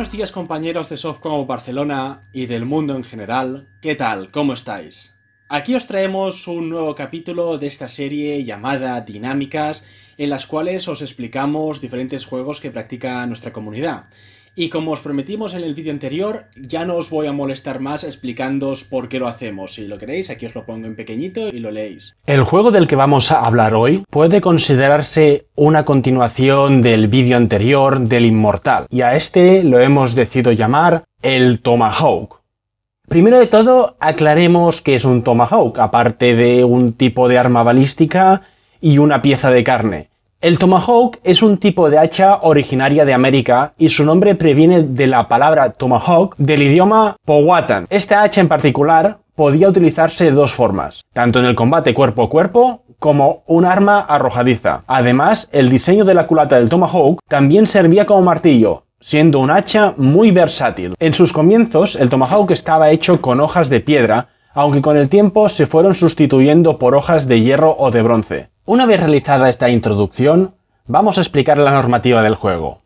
Buenos días compañeros de Softcom Barcelona y del mundo en general, ¿qué tal? ¿Cómo estáis? Aquí os traemos un nuevo capítulo de esta serie llamada Dinámicas, en las cuales os explicamos diferentes juegos que practica nuestra comunidad. Y como os prometimos en el vídeo anterior, ya no os voy a molestar más explicándoos por qué lo hacemos. Si lo queréis, aquí os lo pongo en pequeñito y lo leéis. El juego del que vamos a hablar hoy puede considerarse una continuación del vídeo anterior del Inmortal, y a este lo hemos decidido llamar el Tomahawk. Primero de todo, aclaremos qué es un Tomahawk, aparte de un tipo de arma balística y una pieza de carne. El tomahawk es un tipo de hacha originaria de América y su nombre previene de la palabra tomahawk del idioma powhatan. Esta hacha en particular podía utilizarse de dos formas, tanto en el combate cuerpo a cuerpo como un arma arrojadiza. Además, el diseño de la culata del tomahawk también servía como martillo, siendo un hacha muy versátil. En sus comienzos, el tomahawk estaba hecho con hojas de piedra, aunque con el tiempo se fueron sustituyendo por hojas de hierro o de bronce. Una vez realizada esta introducción, vamos a explicar la normativa del juego.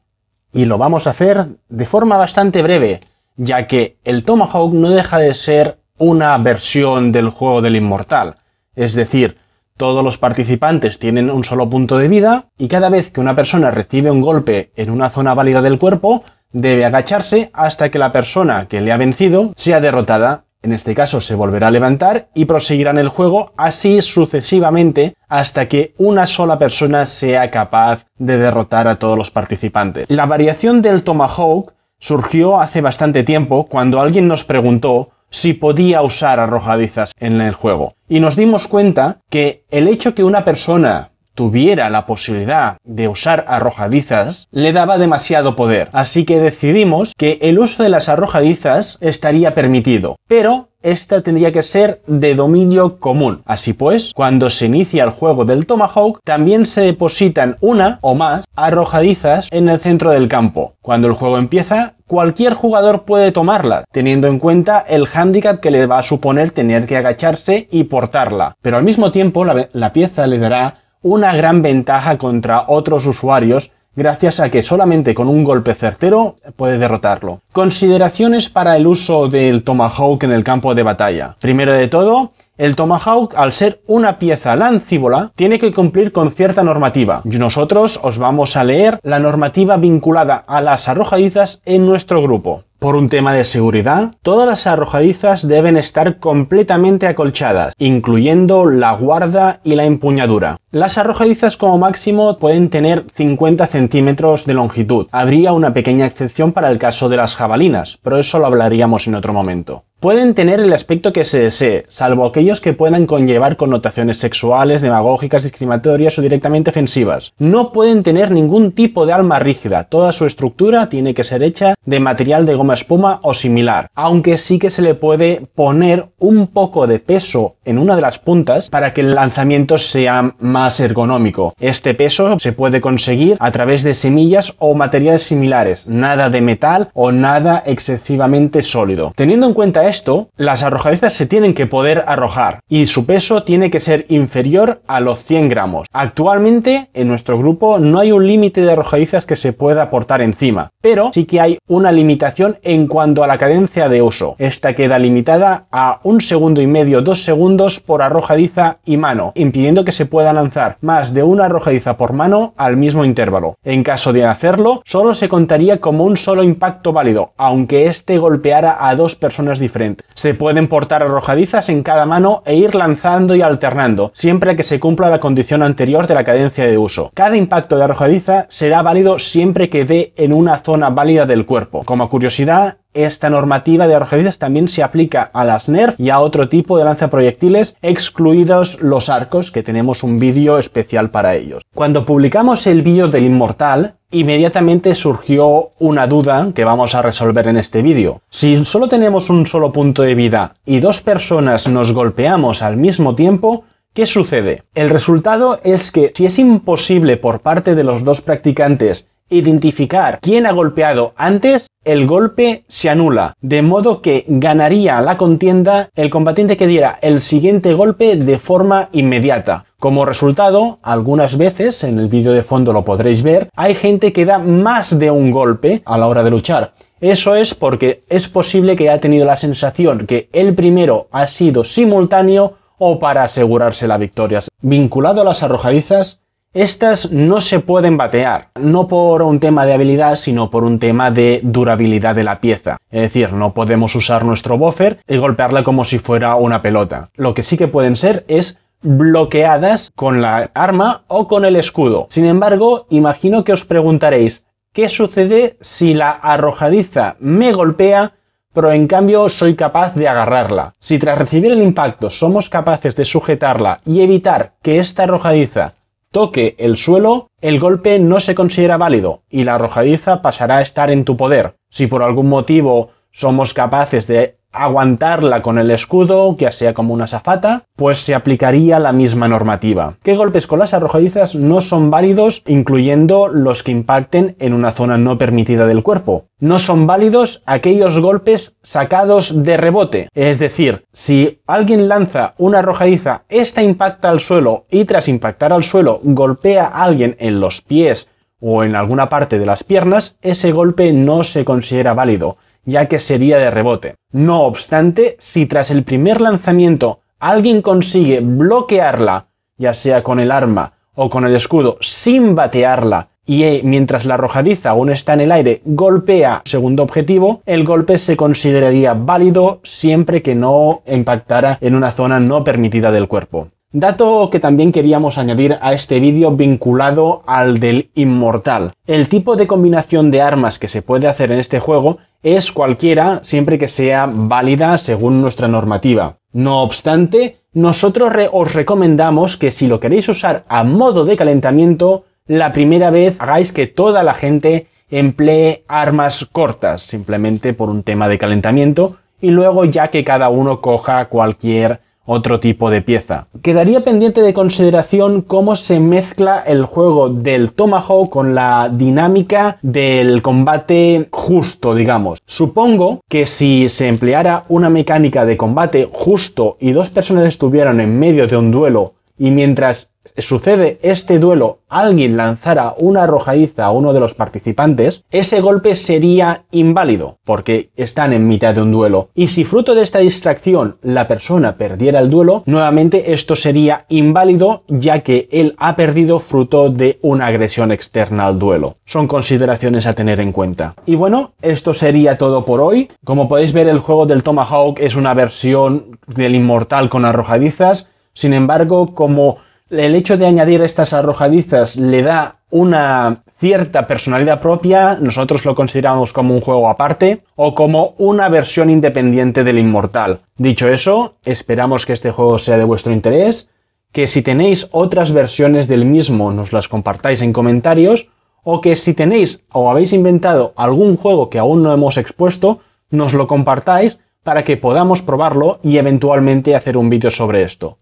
Y lo vamos a hacer de forma bastante breve, ya que el Tomahawk no deja de ser una versión del juego del inmortal. Es decir, todos los participantes tienen un solo punto de vida y cada vez que una persona recibe un golpe en una zona válida del cuerpo, debe agacharse hasta que la persona que le ha vencido sea derrotada en este caso se volverá a levantar y proseguirán el juego así sucesivamente hasta que una sola persona sea capaz de derrotar a todos los participantes. La variación del Tomahawk surgió hace bastante tiempo cuando alguien nos preguntó si podía usar arrojadizas en el juego. Y nos dimos cuenta que el hecho que una persona tuviera la posibilidad de usar arrojadizas le daba demasiado poder, así que decidimos que el uso de las arrojadizas estaría permitido, pero esta tendría que ser de dominio común. Así pues, cuando se inicia el juego del Tomahawk, también se depositan una o más arrojadizas en el centro del campo. Cuando el juego empieza, cualquier jugador puede tomarla, teniendo en cuenta el hándicap que le va a suponer tener que agacharse y portarla. Pero al mismo tiempo, la, la pieza le dará una gran ventaja contra otros usuarios gracias a que solamente con un golpe certero puede derrotarlo. Consideraciones para el uso del Tomahawk en el campo de batalla. Primero de todo, el Tomahawk, al ser una pieza lancívola, tiene que cumplir con cierta normativa. Nosotros os vamos a leer la normativa vinculada a las arrojadizas en nuestro grupo. Por un tema de seguridad, todas las arrojadizas deben estar completamente acolchadas, incluyendo la guarda y la empuñadura. Las arrojadizas como máximo pueden tener 50 centímetros de longitud. Habría una pequeña excepción para el caso de las jabalinas, pero eso lo hablaríamos en otro momento pueden tener el aspecto que se desee, salvo aquellos que puedan conllevar connotaciones sexuales, demagógicas, discriminatorias o directamente ofensivas. No pueden tener ningún tipo de alma rígida, toda su estructura tiene que ser hecha de material de goma espuma o similar, aunque sí que se le puede poner un poco de peso en una de las puntas para que el lanzamiento sea más ergonómico. Este peso se puede conseguir a través de semillas o materiales similares, nada de metal o nada excesivamente sólido. Teniendo en cuenta esto, las arrojadizas se tienen que poder arrojar y su peso tiene que ser inferior a los 100 gramos. Actualmente en nuestro grupo no hay un límite de arrojadizas que se pueda aportar encima, pero sí que hay una limitación en cuanto a la cadencia de uso. Esta queda limitada a un segundo y medio, dos segundos por arrojadiza y mano, impidiendo que se pueda lanzar más de una arrojadiza por mano al mismo intervalo. En caso de hacerlo, solo se contaría como un solo impacto válido, aunque este golpeara a dos personas diferentes. Se pueden portar arrojadizas en cada mano e ir lanzando y alternando, siempre que se cumpla la condición anterior de la cadencia de uso. Cada impacto de arrojadiza será válido siempre que dé en una zona válida del cuerpo. Como curiosidad, esta normativa de arrojadizas también se aplica a las NERF y a otro tipo de lanzaproyectiles, excluidos los arcos, que tenemos un vídeo especial para ellos. Cuando publicamos el vídeo del Inmortal, inmediatamente surgió una duda que vamos a resolver en este vídeo. Si solo tenemos un solo punto de vida y dos personas nos golpeamos al mismo tiempo, ¿Qué sucede? El resultado es que si es imposible por parte de los dos practicantes identificar quién ha golpeado antes, el golpe se anula, de modo que ganaría la contienda el combatiente que diera el siguiente golpe de forma inmediata. Como resultado, algunas veces, en el vídeo de fondo lo podréis ver, hay gente que da más de un golpe a la hora de luchar. Eso es porque es posible que haya tenido la sensación que el primero ha sido simultáneo o para asegurarse la victoria. Vinculado a las arrojadizas, estas no se pueden batear, no por un tema de habilidad, sino por un tema de durabilidad de la pieza. Es decir, no podemos usar nuestro buffer y golpearla como si fuera una pelota. Lo que sí que pueden ser es bloqueadas con la arma o con el escudo. Sin embargo, imagino que os preguntaréis, ¿qué sucede si la arrojadiza me golpea pero en cambio soy capaz de agarrarla. Si tras recibir el impacto somos capaces de sujetarla y evitar que esta arrojadiza toque el suelo, el golpe no se considera válido y la arrojadiza pasará a estar en tu poder. Si por algún motivo somos capaces de aguantarla con el escudo, que sea como una zafata, pues se aplicaría la misma normativa. ¿Qué golpes con las arrojadizas no son válidos, incluyendo los que impacten en una zona no permitida del cuerpo? No son válidos aquellos golpes sacados de rebote. Es decir, si alguien lanza una arrojadiza, esta impacta al suelo y tras impactar al suelo golpea a alguien en los pies o en alguna parte de las piernas, ese golpe no se considera válido ya que sería de rebote. No obstante, si tras el primer lanzamiento alguien consigue bloquearla, ya sea con el arma o con el escudo, sin batearla, y eh, mientras la arrojadiza aún está en el aire, golpea segundo objetivo, el golpe se consideraría válido siempre que no impactara en una zona no permitida del cuerpo. Dato que también queríamos añadir a este vídeo vinculado al del inmortal. El tipo de combinación de armas que se puede hacer en este juego es cualquiera siempre que sea válida según nuestra normativa. No obstante, nosotros os recomendamos que si lo queréis usar a modo de calentamiento, la primera vez hagáis que toda la gente emplee armas cortas, simplemente por un tema de calentamiento, y luego ya que cada uno coja cualquier otro tipo de pieza. Quedaría pendiente de consideración cómo se mezcla el juego del Tomahawk con la dinámica del combate justo, digamos. Supongo que si se empleara una mecánica de combate justo y dos personas estuvieran en medio de un duelo y mientras sucede este duelo, alguien lanzara una arrojadiza a uno de los participantes, ese golpe sería inválido, porque están en mitad de un duelo. Y si fruto de esta distracción la persona perdiera el duelo, nuevamente esto sería inválido, ya que él ha perdido fruto de una agresión externa al duelo. Son consideraciones a tener en cuenta. Y bueno, esto sería todo por hoy. Como podéis ver, el juego del Tomahawk es una versión del Inmortal con arrojadizas. Sin embargo, como el hecho de añadir estas arrojadizas le da una cierta personalidad propia, nosotros lo consideramos como un juego aparte o como una versión independiente del Inmortal. Dicho eso, esperamos que este juego sea de vuestro interés, que si tenéis otras versiones del mismo nos las compartáis en comentarios o que si tenéis o habéis inventado algún juego que aún no hemos expuesto, nos lo compartáis para que podamos probarlo y eventualmente hacer un vídeo sobre esto.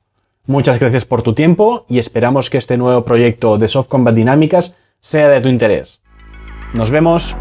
Muchas gracias por tu tiempo y esperamos que este nuevo proyecto de Soft Combat Dinámicas sea de tu interés. Nos vemos.